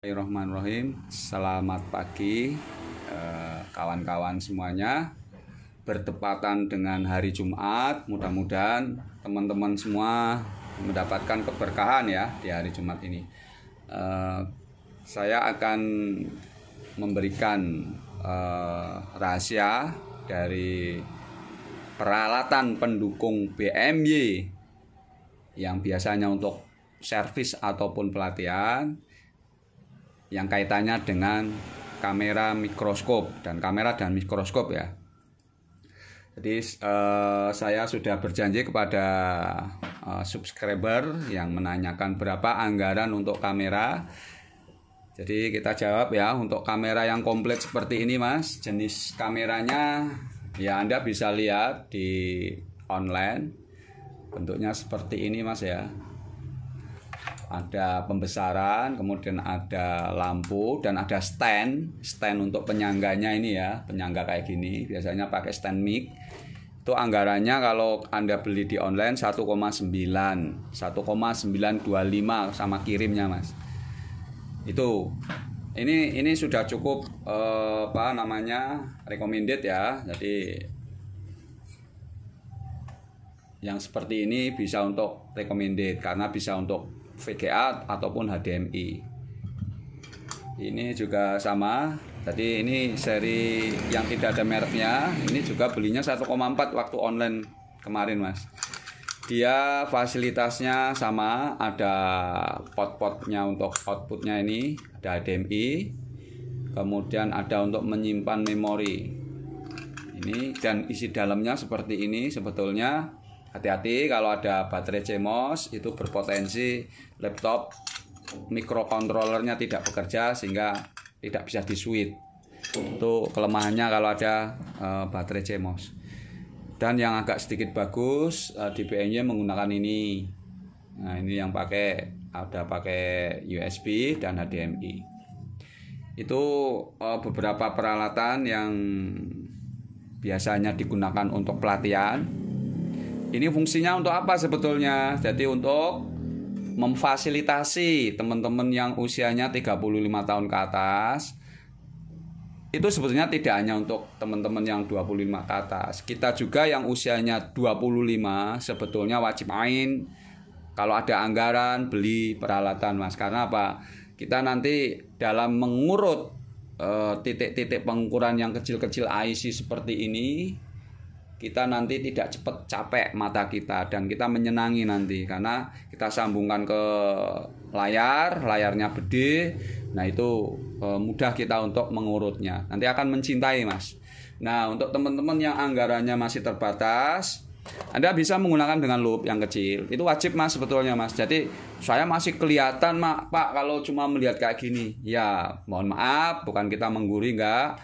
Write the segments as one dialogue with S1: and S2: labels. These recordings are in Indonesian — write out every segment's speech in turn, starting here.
S1: Bismillahirrahmanirrahim. Selamat pagi eh, kawan-kawan eh, semuanya. Bertepatan dengan hari Jumat, mudah-mudahan teman-teman semua mendapatkan keberkahan ya di hari Jumat ini. Eh, saya akan memberikan eh, rahasia dari peralatan pendukung BMY yang biasanya untuk servis ataupun pelatihan yang kaitannya dengan kamera mikroskop dan kamera dan mikroskop ya. Jadi eh, saya sudah berjanji kepada eh, subscriber yang menanyakan berapa anggaran untuk kamera. Jadi kita jawab ya untuk kamera yang komplit seperti ini mas, jenis kameranya ya Anda bisa lihat di online. Bentuknya seperti ini mas ya ada pembesaran, kemudian ada lampu dan ada stand, stand untuk penyangganya ini ya, penyangga kayak gini, biasanya pakai stand mic. Itu anggarannya kalau Anda beli di online 1,9, 1,925 sama kirimnya, Mas. Itu ini ini sudah cukup eh, apa namanya? recommended ya. Jadi yang seperti ini bisa untuk recommended karena bisa untuk VGA ataupun HDMI. Ini juga sama. Jadi ini seri yang tidak ada mereknya. Ini juga belinya 1,4 waktu online kemarin, Mas. Dia fasilitasnya sama, ada pot-potnya untuk outputnya ini, ada HDMI. Kemudian ada untuk menyimpan memori. Ini dan isi dalamnya seperti ini sebetulnya Hati-hati kalau ada baterai CMOS itu berpotensi laptop mikrokontrolernya tidak bekerja sehingga tidak bisa di switch. Itu kelemahannya kalau ada e, baterai CMOS. Dan yang agak sedikit bagus e, eh, DPN nya menggunakan ini. Nah, ini yang pakai ada pakai USB dan HDMI. Itu e, beberapa peralatan yang biasanya digunakan untuk pelatihan ini fungsinya untuk apa sebetulnya? Jadi untuk memfasilitasi teman-teman yang usianya 35 tahun ke atas itu sebetulnya tidak hanya untuk teman-teman yang 25 ke atas. Kita juga yang usianya 25 sebetulnya wajib main. Kalau ada anggaran beli peralatan Mas karena apa? Kita nanti dalam mengurut eh, titik-titik pengukuran yang kecil-kecil IC seperti ini kita nanti tidak cepat capek mata kita dan kita menyenangi nanti karena kita sambungkan ke layar, layarnya gede. Nah, itu e, mudah kita untuk mengurutnya. Nanti akan mencintai, Mas. Nah, untuk teman-teman yang anggarannya masih terbatas, Anda bisa menggunakan dengan loop yang kecil. Itu wajib, Mas, sebetulnya, Mas. Jadi, saya masih kelihatan, Mak, Pak, kalau cuma melihat kayak gini. Ya, mohon maaf, bukan kita mengguri enggak.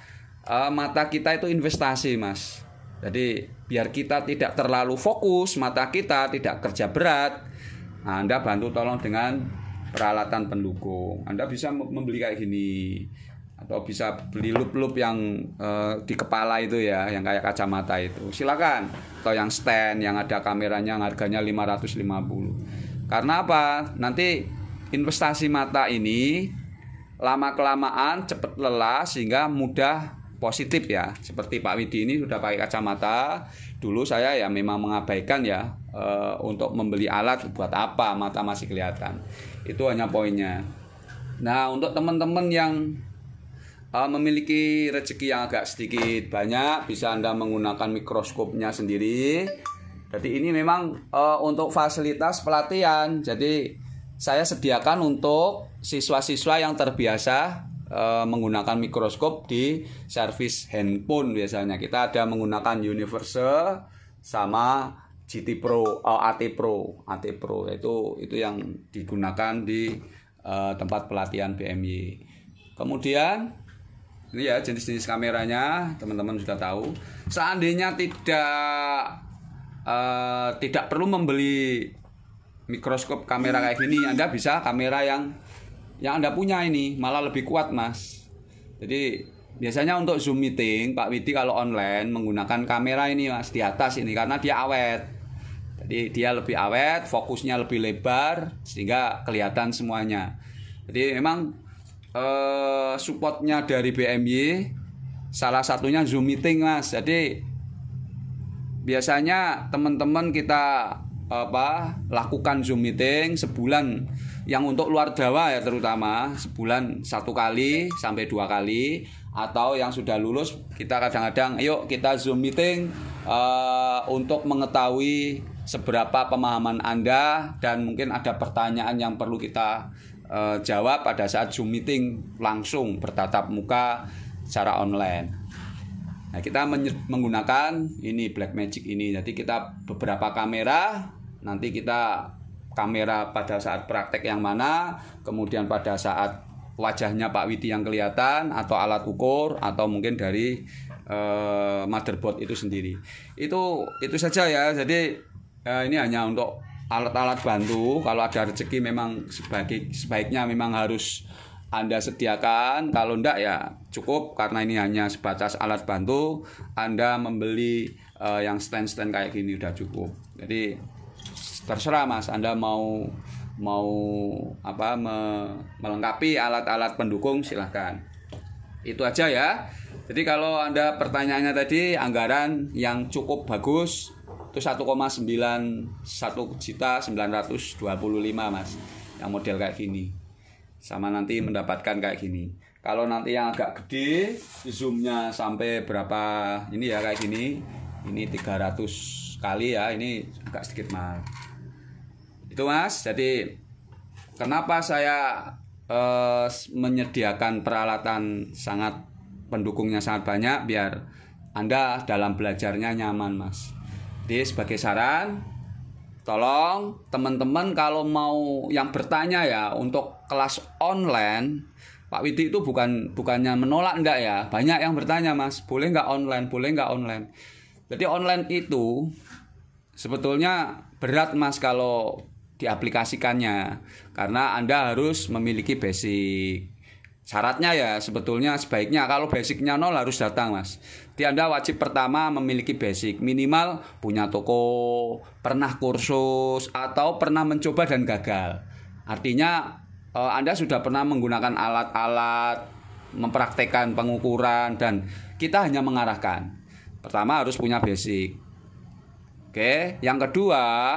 S1: E, mata kita itu investasi, Mas jadi biar kita tidak terlalu fokus, mata kita tidak kerja berat. Nah, Anda bantu tolong dengan peralatan pendukung. Anda bisa membeli kayak gini atau bisa beli lup-lup yang uh, di kepala itu ya, yang kayak kacamata itu. Silakan. Atau yang stand yang ada kameranya yang harganya 550. Karena apa? Nanti investasi mata ini lama kelamaan cepat lelah sehingga mudah positif ya seperti Pak Widi ini sudah pakai kacamata dulu saya ya memang mengabaikan ya e, untuk membeli alat buat apa mata masih kelihatan itu hanya poinnya nah untuk teman-teman yang e, memiliki rezeki yang agak sedikit banyak bisa anda menggunakan mikroskopnya sendiri jadi ini memang e, untuk fasilitas pelatihan jadi saya sediakan untuk siswa-siswa yang terbiasa e, menggunakan mikroskop di servis handphone biasanya kita ada menggunakan universal sama GT Pro oh, eh, AT Pro AT Pro itu itu yang digunakan di e, tempat pelatihan bmi kemudian ini ya jenis-jenis kameranya teman-teman sudah tahu seandainya tidak e, tidak perlu membeli mikroskop kamera kayak gini Anda bisa kamera yang yang Anda punya ini malah lebih kuat, Mas. Jadi biasanya untuk Zoom meeting Pak Widi kalau online menggunakan kamera ini Mas di atas ini karena dia awet. Jadi dia lebih awet, fokusnya lebih lebar sehingga kelihatan semuanya. Jadi memang eh, supportnya dari BMY salah satunya Zoom meeting Mas. Jadi biasanya teman-teman kita apa lakukan zoom meeting sebulan yang untuk luar Jawa ya terutama sebulan satu kali sampai dua kali atau yang sudah lulus kita kadang-kadang yuk kita zoom meeting uh, untuk mengetahui seberapa pemahaman anda dan mungkin ada pertanyaan yang perlu kita uh, jawab pada saat zoom meeting langsung bertatap muka secara online Nah, kita menggunakan ini black magic ini. Jadi kita beberapa kamera, nanti kita kamera pada saat praktek yang mana, kemudian pada saat wajahnya Pak Widi yang kelihatan atau alat ukur atau mungkin dari uh, motherboard itu sendiri. Itu itu saja ya. Jadi uh, ini hanya untuk alat-alat bantu kalau ada rezeki memang sebaik sebaiknya memang harus anda sediakan, kalau enggak ya cukup karena ini hanya sebatas alat bantu. Anda membeli uh, yang stand-stand kayak gini udah cukup. Jadi terserah Mas, Anda mau mau apa me, melengkapi alat-alat pendukung silahkan. Itu aja ya. Jadi kalau Anda pertanyaannya tadi anggaran yang cukup bagus itu 1,91 juta 925 Mas. Yang model kayak gini sama nanti mendapatkan kayak gini kalau nanti yang agak gede zoomnya sampai berapa ini ya kayak gini ini 300 kali ya ini agak sedikit mahal itu mas jadi kenapa saya eh, menyediakan peralatan sangat pendukungnya sangat banyak biar anda dalam belajarnya nyaman mas jadi sebagai saran Tolong teman-teman kalau mau yang bertanya ya untuk kelas online Pak Widi itu bukan bukannya menolak enggak ya banyak yang bertanya Mas boleh nggak online boleh nggak online jadi online itu sebetulnya berat Mas kalau diaplikasikannya karena Anda harus memiliki basic Syaratnya ya sebetulnya sebaiknya kalau basicnya nol harus datang mas. Jadi anda wajib pertama memiliki basic minimal punya toko, pernah kursus atau pernah mencoba dan gagal. Artinya eh, Anda sudah pernah menggunakan alat-alat, mempraktekan pengukuran dan kita hanya mengarahkan. Pertama harus punya basic. Oke, yang kedua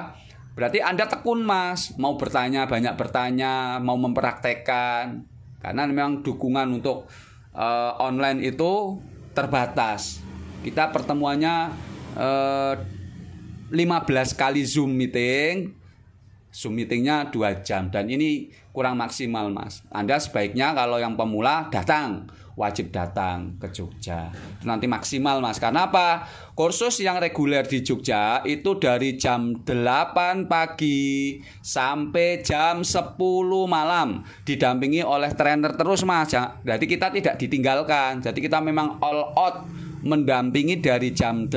S1: berarti Anda tekun mas, mau bertanya banyak bertanya, mau mempraktekan. Karena memang dukungan untuk uh, online itu terbatas. Kita pertemuannya uh, eh, 15 kali Zoom meeting Zoom meetingnya dua jam dan ini kurang maksimal mas. Anda sebaiknya kalau yang pemula datang wajib datang ke Jogja. Itu nanti maksimal mas. Karena apa? Kursus yang reguler di Jogja itu dari jam 8 pagi sampai jam 10 malam didampingi oleh trainer terus mas. Jadi ya, kita tidak ditinggalkan. Jadi kita memang all out mendampingi dari jam 8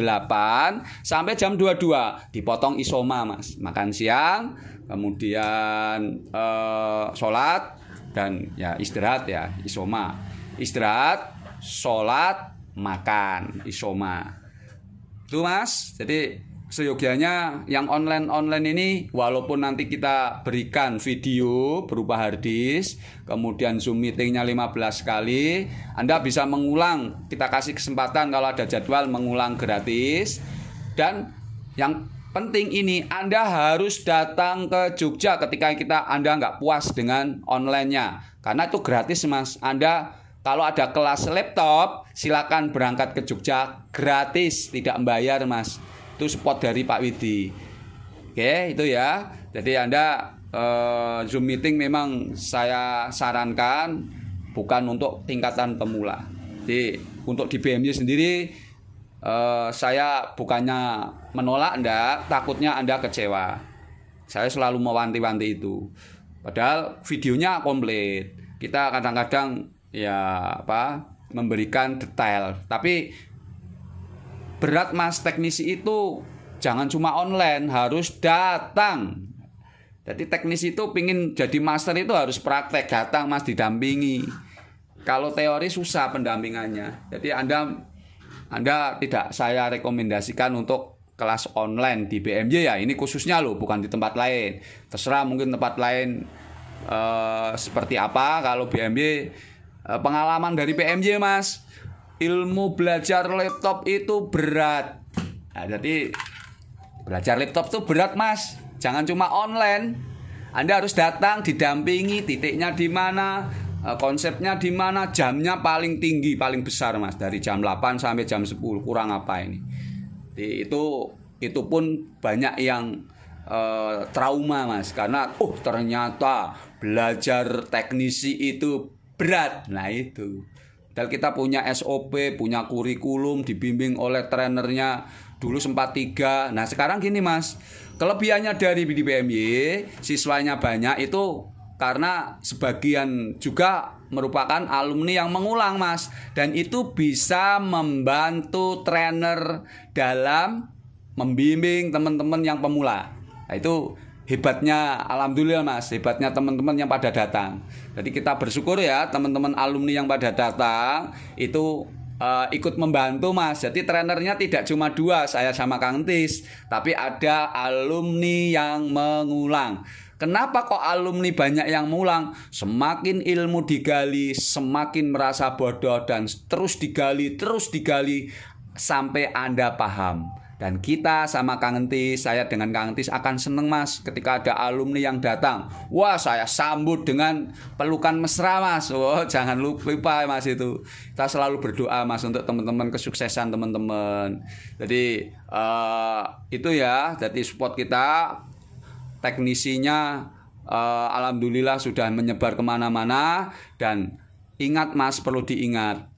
S1: sampai jam 22 dipotong isoma mas makan siang kemudian eh, sholat dan ya istirahat ya isoma istirahat sholat makan isoma itu mas jadi seyogianya yang online online ini walaupun nanti kita berikan video berupa harddisk kemudian zoom meetingnya 15 kali anda bisa mengulang kita kasih kesempatan kalau ada jadwal mengulang gratis dan yang penting ini Anda harus datang ke Jogja ketika kita Anda nggak puas dengan onlinenya karena itu gratis mas Anda kalau ada kelas laptop silakan berangkat ke Jogja gratis tidak membayar mas itu spot dari Pak Widi oke itu ya jadi Anda eh, Zoom meeting memang saya sarankan bukan untuk tingkatan pemula jadi untuk di BMJ sendiri Eh, saya bukannya menolak Anda, takutnya Anda kecewa. Saya selalu mewanti-wanti itu. Padahal videonya komplit. Kita kadang-kadang ya apa memberikan detail, tapi berat Mas teknisi itu jangan cuma online, harus datang. Jadi teknisi itu pingin jadi master itu harus praktek, datang Mas didampingi. Kalau teori susah pendampingannya. Jadi Anda anda tidak saya rekomendasikan untuk kelas online di BMJ ya. Ini khususnya loh, bukan di tempat lain. Terserah mungkin tempat lain eh, seperti apa kalau BMJ eh, pengalaman dari PMJ Mas. Ilmu belajar laptop itu berat. Nah, jadi belajar laptop itu berat, Mas. Jangan cuma online. Anda harus datang didampingi titiknya di mana, Eh, konsepnya di mana jamnya paling tinggi, paling besar Mas, dari jam 8 sampai jam 10, kurang apa ini. Jadi itu itu pun banyak yang e, trauma Mas, karena oh ternyata belajar teknisi itu berat. Nah, itu. Dan kita punya SOP, punya kurikulum, dibimbing oleh trenernya dulu sempat tiga. Nah sekarang gini mas, kelebihannya dari BDPMY siswanya banyak itu karena sebagian juga merupakan alumni yang mengulang mas dan itu bisa membantu trainer dalam membimbing teman-teman yang pemula nah, itu hebatnya alhamdulillah mas hebatnya teman-teman yang pada datang jadi kita bersyukur ya teman-teman alumni yang pada datang itu uh, ikut membantu mas jadi trenernya tidak cuma dua saya sama Kang Tis tapi ada alumni yang mengulang Kenapa kok alumni banyak yang mulang? Semakin ilmu digali, semakin merasa bodoh dan terus digali, terus digali sampai Anda paham. Dan kita sama Kang Entis, saya dengan Kang Entis akan seneng mas ketika ada alumni yang datang. Wah saya sambut dengan pelukan mesra mas. oh, jangan lupa mas itu. Kita selalu berdoa mas untuk teman-teman kesuksesan teman-teman. Jadi uh, itu ya, jadi support kita teknisinya uh, alhamdulillah sudah menyebar kemana-mana dan ingat mas perlu diingat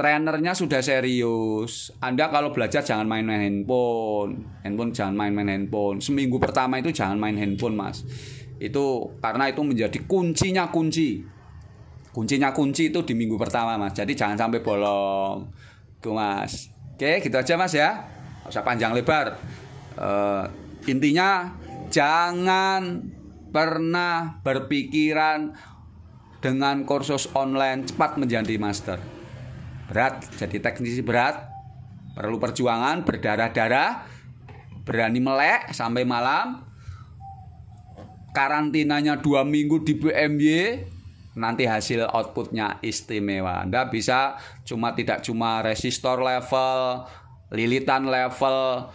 S1: trainernya sudah serius anda kalau belajar jangan main-main handphone handphone jangan main-main handphone seminggu pertama itu jangan main handphone mas itu karena itu menjadi kuncinya kunci kuncinya kunci itu di minggu pertama mas jadi jangan sampai bolong tuh gitu, mas oke gitu aja mas ya nggak usah panjang lebar uh, intinya Jangan pernah berpikiran dengan kursus online cepat menjadi master. Berat, jadi teknisi berat. Perlu perjuangan, berdarah-darah, berani melek sampai malam. Karantinanya dua minggu di BMY, nanti hasil outputnya istimewa. Anda bisa cuma tidak cuma resistor level, lilitan level,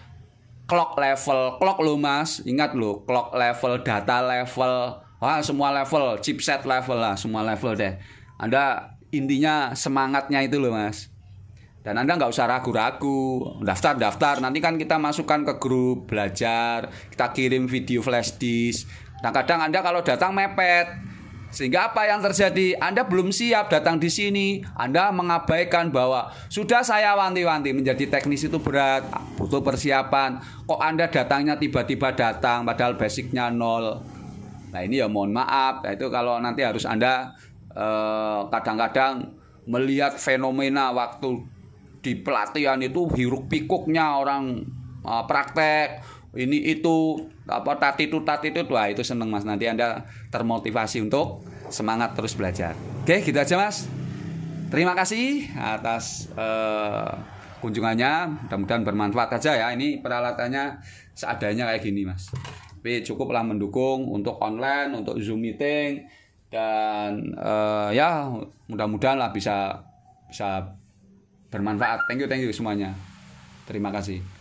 S1: clock level, clock lo mas, ingat lo, clock level, data level, wah semua level, chipset level lah, semua level deh. Anda intinya semangatnya itu lo mas. Dan Anda nggak usah ragu-ragu, daftar-daftar. Nanti kan kita masukkan ke grup belajar, kita kirim video flash disk. Nah kadang Anda kalau datang mepet, sehingga apa yang terjadi? Anda belum siap datang di sini. Anda mengabaikan bahwa sudah saya wanti-wanti menjadi teknis itu berat, butuh persiapan. Kok Anda datangnya tiba-tiba datang padahal basicnya nol. Nah ini ya mohon maaf. Nah, itu kalau nanti harus Anda eh, kadang-kadang eh, melihat fenomena waktu di pelatihan itu hiruk pikuknya orang eh, praktek ini itu apa tati itu tati itu wah itu seneng mas nanti anda termotivasi untuk semangat terus belajar oke gitu aja mas terima kasih atas uh, kunjungannya mudah-mudahan bermanfaat aja ya ini peralatannya seadanya kayak gini mas tapi cukuplah mendukung untuk online untuk zoom meeting dan uh, ya mudah-mudahan lah bisa bisa bermanfaat thank you thank you semuanya terima kasih